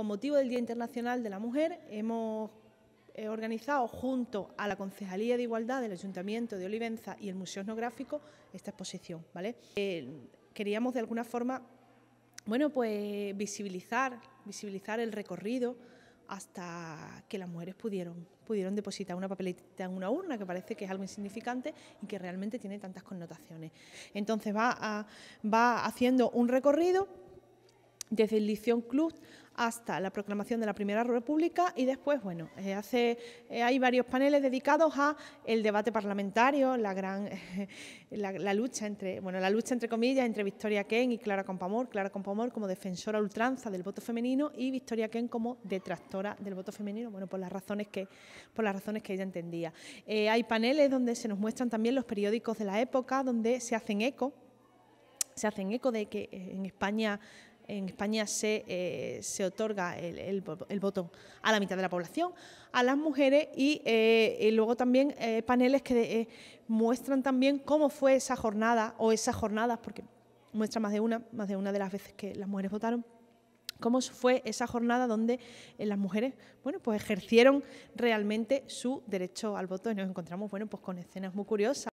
con motivo del Día Internacional de la Mujer, hemos eh, organizado junto a la Concejalía de Igualdad del Ayuntamiento de Olivenza y el Museo Etnográfico esta exposición. ¿vale? Eh, queríamos de alguna forma bueno, pues visibilizar, visibilizar el recorrido hasta que las mujeres pudieron, pudieron depositar una papelita en una urna, que parece que es algo insignificante y que realmente tiene tantas connotaciones. Entonces va, va haciendo un recorrido desde el Club hasta la proclamación de la Primera República y después, bueno, eh, hace, eh, hay varios paneles dedicados a el debate parlamentario, la gran la, lucha entre, bueno, la lucha entre comillas entre Victoria Ken y Clara Compamor, Clara Compamor como defensora ultranza del voto femenino y Victoria Ken como detractora del voto femenino, bueno, por las razones que por las razones que ella entendía. Eh, hay paneles donde se nos muestran también los periódicos de la época, donde se hacen eco se hacen eco de que en España en España se, eh, otorga el, voto a la mitad de la población, a las mujeres y, eh, luego también eh, paneles que muestran también cómo fue esa jornada o esas jornadas, porque muestra más de una, más de una de las veces que las mujeres votaron cómo fue esa jornada donde las mujeres bueno, pues ejercieron realmente su derecho al voto y nos encontramos bueno, pues con escenas muy curiosas.